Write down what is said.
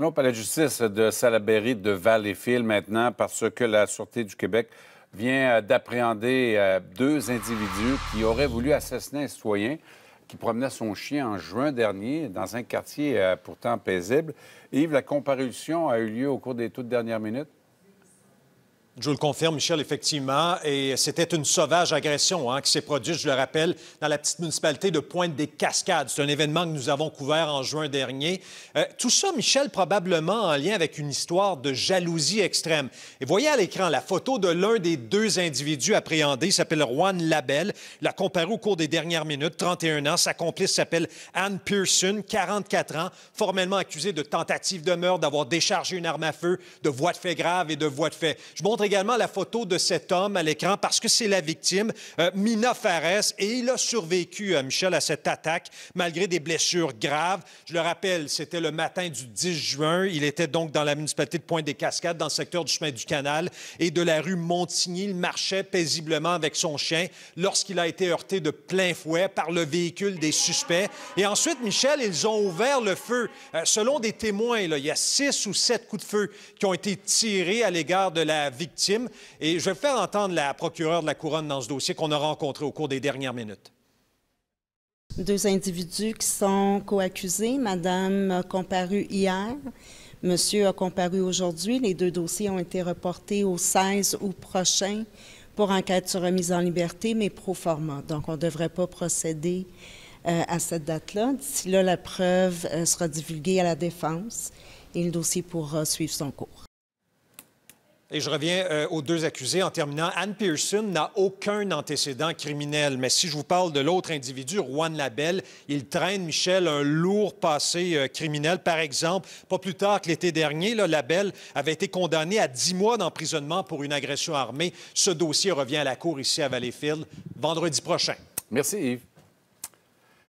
Nous au de justice de Salaberry de Valleyfield maintenant parce que la Sûreté du Québec vient euh, d'appréhender euh, deux individus qui auraient voulu assassiner un citoyen qui promenait son chien en juin dernier dans un quartier euh, pourtant paisible. Yves, la comparution a eu lieu au cours des toutes dernières minutes? Je le confirme, Michel, effectivement. Et c'était une sauvage agression hein, qui s'est produite, je le rappelle, dans la petite municipalité de Pointe-des-Cascades. C'est un événement que nous avons couvert en juin dernier. Euh, tout ça, Michel, probablement en lien avec une histoire de jalousie extrême. Et voyez à l'écran la photo de l'un des deux individus appréhendés. Il s'appelle Juan Labelle. Il a comparé au cours des dernières minutes, 31 ans. Sa complice s'appelle Anne Pearson, 44 ans, formellement accusée de tentative de meurtre, d'avoir déchargé une arme à feu, de voies de fait grave et de voies de fait. Je également la photo de cet homme à l'écran parce que c'est la victime, euh, Mina Fares, et il a survécu, à euh, Michel, à cette attaque malgré des blessures graves. Je le rappelle, c'était le matin du 10 juin. Il était donc dans la municipalité de Pointe-des-Cascades, dans le secteur du chemin du canal et de la rue Montigny. Il marchait paisiblement avec son chien lorsqu'il a été heurté de plein fouet par le véhicule des suspects. Et ensuite, Michel, ils ont ouvert le feu. Euh, selon des témoins, là, il y a six ou sept coups de feu qui ont été tirés à l'égard de la victime et je vais faire entendre la procureure de la Couronne dans ce dossier qu'on a rencontré au cours des dernières minutes. Deux individus qui sont coaccusés. Madame a comparu hier. Monsieur a comparu aujourd'hui. Les deux dossiers ont été reportés au 16 août prochain pour enquête sur remise en liberté, mais pro forma. Donc, on ne devrait pas procéder euh, à cette date-là. D'ici là, la preuve euh, sera divulguée à la défense et le dossier pourra suivre son cours. Et je reviens euh, aux deux accusés en terminant. Anne Pearson n'a aucun antécédent criminel, mais si je vous parle de l'autre individu, Juan Labelle, il traîne, Michel, un lourd passé euh, criminel. Par exemple, pas plus tard que l'été dernier, là, Labelle avait été condamné à 10 mois d'emprisonnement pour une agression armée. Ce dossier revient à la cour ici à Valleyfield vendredi prochain. Merci Yves.